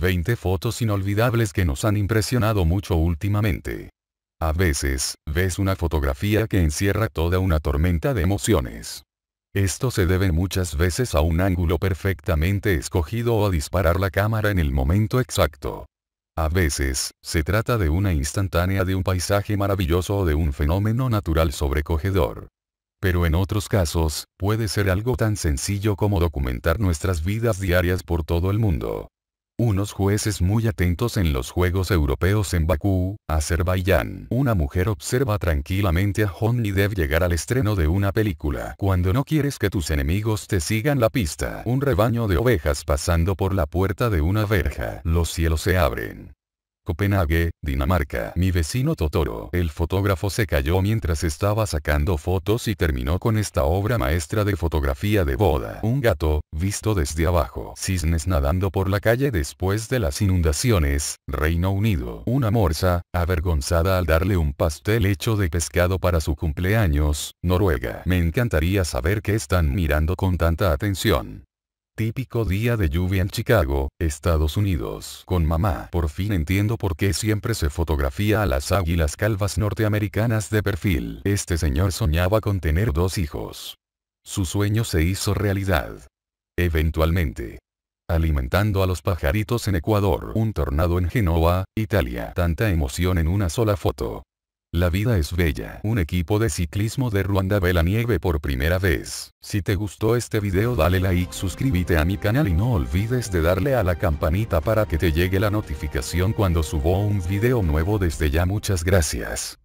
20 fotos inolvidables que nos han impresionado mucho últimamente. A veces, ves una fotografía que encierra toda una tormenta de emociones. Esto se debe muchas veces a un ángulo perfectamente escogido o a disparar la cámara en el momento exacto. A veces, se trata de una instantánea de un paisaje maravilloso o de un fenómeno natural sobrecogedor. Pero en otros casos, puede ser algo tan sencillo como documentar nuestras vidas diarias por todo el mundo unos jueces muy atentos en los Juegos Europeos en Bakú, Azerbaiyán. Una mujer observa tranquilamente a Johnny Depp llegar al estreno de una película. Cuando no quieres que tus enemigos te sigan la pista. Un rebaño de ovejas pasando por la puerta de una verja. Los cielos se abren. Copenhague, Dinamarca. Mi vecino Totoro. El fotógrafo se cayó mientras estaba sacando fotos y terminó con esta obra maestra de fotografía de boda. Un gato, visto desde abajo. Cisnes nadando por la calle después de las inundaciones, Reino Unido. Una morsa, avergonzada al darle un pastel hecho de pescado para su cumpleaños, Noruega. Me encantaría saber qué están mirando con tanta atención. Típico día de lluvia en Chicago, Estados Unidos. Con mamá. Por fin entiendo por qué siempre se fotografía a las águilas calvas norteamericanas de perfil. Este señor soñaba con tener dos hijos. Su sueño se hizo realidad. Eventualmente. Alimentando a los pajaritos en Ecuador. Un tornado en Genoa, Italia. Tanta emoción en una sola foto. La vida es bella. Un equipo de ciclismo de Ruanda ve la nieve por primera vez. Si te gustó este video dale like, suscríbete a mi canal y no olvides de darle a la campanita para que te llegue la notificación cuando subo un video nuevo desde ya muchas gracias.